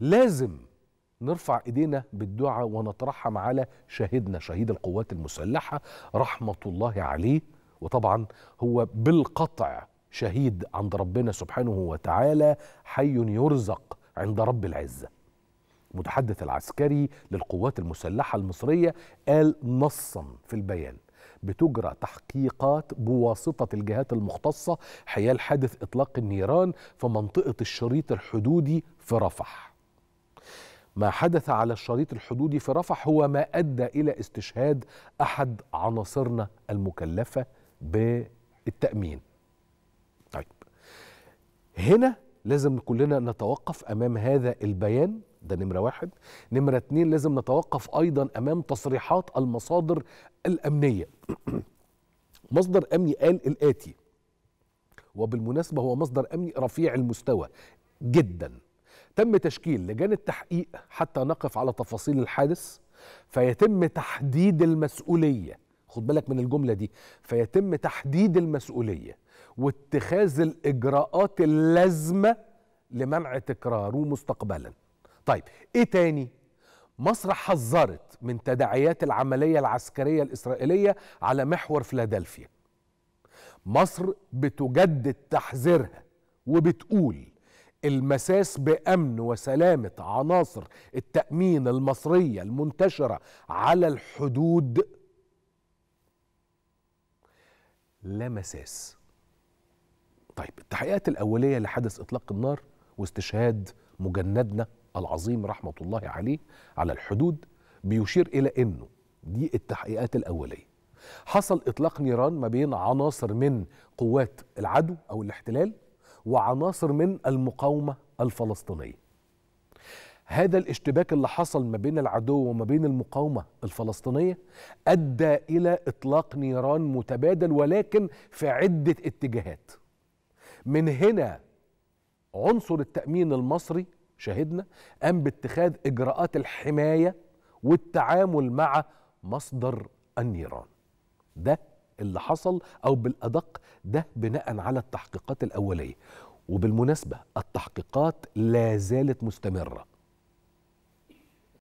لازم نرفع ايدينا بالدعاء ونترحم على شهيدنا شهيد القوات المسلحه رحمه الله عليه وطبعا هو بالقطع شهيد عند ربنا سبحانه وتعالى حي يرزق عند رب العزه المتحدث العسكري للقوات المسلحه المصريه قال نصا في البيان بتجرى تحقيقات بواسطة الجهات المختصة حيال حادث إطلاق النيران في منطقة الشريط الحدودي في رفح ما حدث على الشريط الحدودي في رفح هو ما ادى الى استشهاد احد عناصرنا المكلفه بالتامين. طيب هنا لازم كلنا نتوقف امام هذا البيان ده نمره واحد، نمره اتنين لازم نتوقف ايضا امام تصريحات المصادر الامنيه. مصدر امني قال الاتي وبالمناسبه هو مصدر امني رفيع المستوى جدا تم تشكيل لجان التحقيق حتى نقف على تفاصيل الحادث فيتم تحديد المسؤوليه خد بالك من الجمله دي فيتم تحديد المسؤوليه واتخاذ الاجراءات اللازمه لمنع تكراره مستقبلا طيب ايه تاني مصر حذرت من تداعيات العمليه العسكريه الاسرائيليه على محور فيلادلفيا مصر بتجدد تحذيرها وبتقول المساس بامن وسلامه عناصر التامين المصريه المنتشره على الحدود لا مساس طيب التحقيقات الاوليه لحدث اطلاق النار واستشهاد مجندنا العظيم رحمه الله عليه على الحدود بيشير الى انه دي التحقيقات الاوليه حصل اطلاق نيران ما بين عناصر من قوات العدو او الاحتلال وعناصر من المقاومه الفلسطينيه هذا الاشتباك اللي حصل ما بين العدو وما بين المقاومة الفلسطينية أدى إلى إطلاق نيران متبادل ولكن في عدة اتجاهات من هنا عنصر التأمين المصري شاهدنا قام باتخاذ إجراءات الحماية والتعامل مع مصدر النيران ده اللي حصل او بالادق ده بناء على التحقيقات الاوليه وبالمناسبه التحقيقات لا زالت مستمره